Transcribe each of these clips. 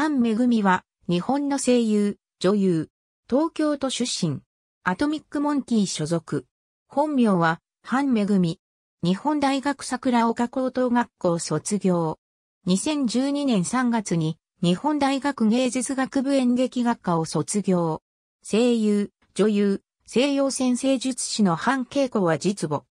半恵は、日本の声優、女優、東京都出身、アトミックモンキー所属。本名は、半恵日本大学桜岡高等学校卒業。2012年3月に、日本大学芸術学部演劇学科を卒業。声優、女優、西洋先生術師の半稽古は実母。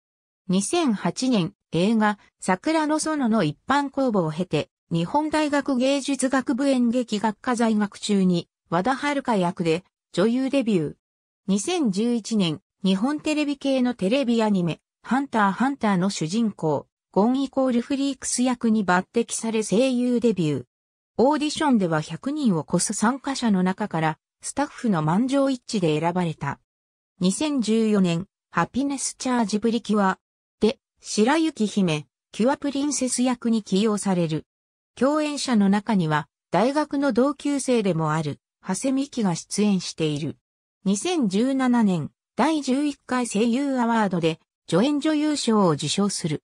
2008年、映画、桜の園の一般公募を経て、日本大学芸術学部演劇学科在学中に、和田遥役で女優デビュー。2011年、日本テレビ系のテレビアニメ、ハンターハンターの主人公、ゴンイコールフリークス役に抜擢され声優デビュー。オーディションでは100人を超す参加者の中から、スタッフの満場一致で選ばれた。2014年、ハピネスチャージブリキュア、で、白雪姫、キュアプリンセス役に起用される。共演者の中には、大学の同級生でもある、長谷美希が出演している。2017年、第11回声優アワードで、助演女優賞を受賞する。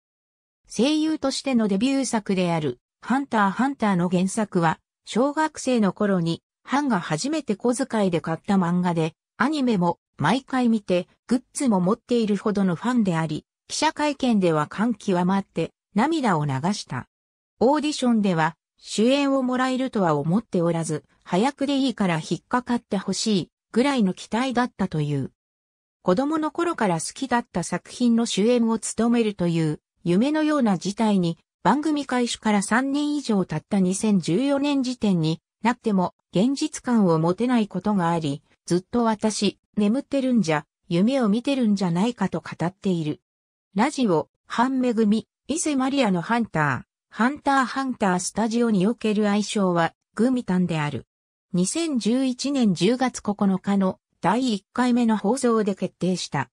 声優としてのデビュー作である、ハンターハンターの原作は、小学生の頃に、ハンが初めて小遣いで買った漫画で、アニメも毎回見て、グッズも持っているほどのファンであり、記者会見では感極まって涙を流した。オーディションでは主演をもらえるとは思っておらず、早くでいいから引っかかってほしいぐらいの期待だったという。子供の頃から好きだった作品の主演を務めるという夢のような事態に番組開始から3年以上経った2014年時点になっても現実感を持てないことがあり、ずっと私眠ってるんじゃ、夢を見てるんじゃないかと語っている。ラジオ、半恵み、伊勢マリアのハンター。ハンターハンタースタジオにおける愛称は、グミタンである。2011年10月9日の第1回目の放送で決定した。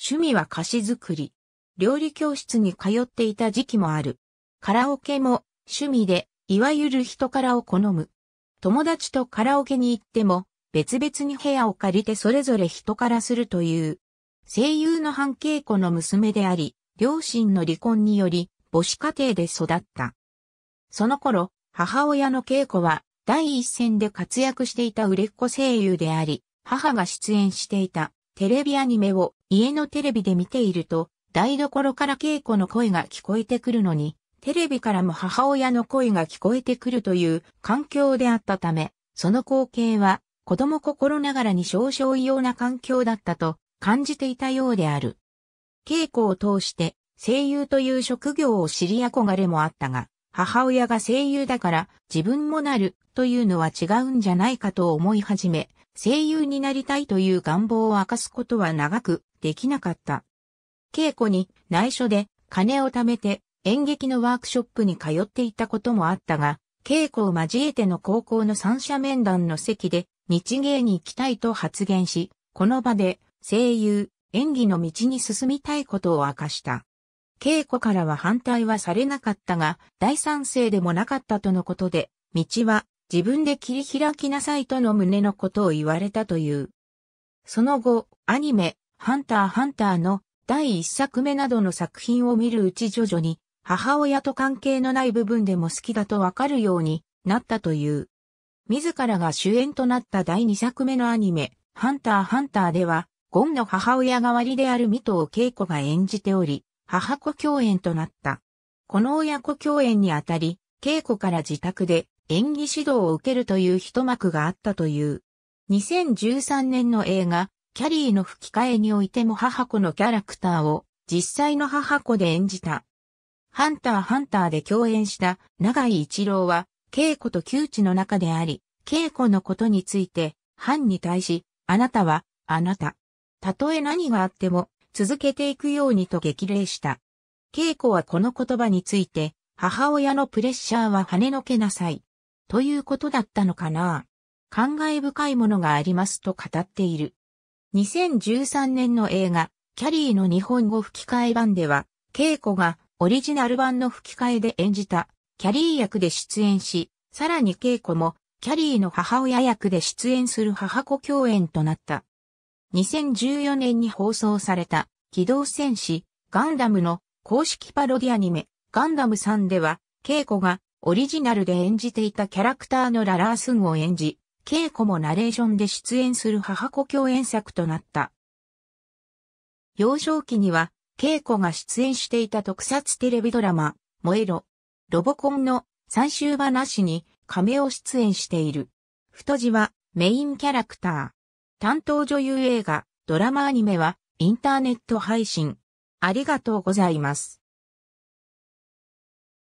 趣味は菓子作り。料理教室に通っていた時期もある。カラオケも趣味で、いわゆる人からを好む。友達とカラオケに行っても、別々に部屋を借りてそれぞれ人からするという。声優の半稽古の娘であり、両親の離婚により、母子家庭で育った。その頃、母親の稽古は第一線で活躍していた売れっ子声優であり、母が出演していたテレビアニメを家のテレビで見ていると、台所から稽古の声が聞こえてくるのに、テレビからも母親の声が聞こえてくるという環境であったため、その光景は子供心ながらに少々異様な環境だったと感じていたようである。稽古を通して声優という職業を知り憧れもあったが、母親が声優だから自分もなるというのは違うんじゃないかと思い始め、声優になりたいという願望を明かすことは長くできなかった。稽古に内緒で金を貯めて演劇のワークショップに通っていたこともあったが、稽古を交えての高校の三者面談の席で日芸に行きたいと発言し、この場で声優、演技の道に進みたいことを明かした。稽古からは反対はされなかったが、大賛成でもなかったとのことで、道は自分で切り開きなさいとの胸のことを言われたという。その後、アニメ、ハンターハンターの第一作目などの作品を見るうち徐々に、母親と関係のない部分でも好きだとわかるようになったという。自らが主演となった第2作目のアニメ、ハンターハンターでは、ゴンの母親代わりであるミトを稽古が演じており、母子共演となった。この親子共演にあたり、稽古から自宅で演技指導を受けるという一幕があったという。2013年の映画、キャリーの吹き替えにおいても母子のキャラクターを実際の母子で演じた。ハンターハンターで共演した長井一郎は、稽古と窮地の中であり、稽古のことについて、ハンに対し、あなたは、あなた。たとえ何があっても、続けていくようにと激励した。稽古はこの言葉について、母親のプレッシャーは跳ねのけなさい。ということだったのかな感慨深いものがありますと語っている。2013年の映画、キャリーの日本語吹き替え版では、稽子がオリジナル版の吹き替えで演じた、キャリー役で出演し、さらに恵子も、キャリーの母親役で出演する母子共演となった。2014年に放送された、機動戦士、ガンダムの公式パロディアニメ、ガンダム3では、ケ子がオリジナルで演じていたキャラクターのララースンを演じ、ケ古もナレーションで出演する母子共演作となった。幼少期には、ケ古が出演していた特撮テレビドラマ、モエロ、ロボコンの最終話なしに、亀を出演している。太字はメインキャラクター。担当女優映画、ドラマアニメはインターネット配信。ありがとうございます。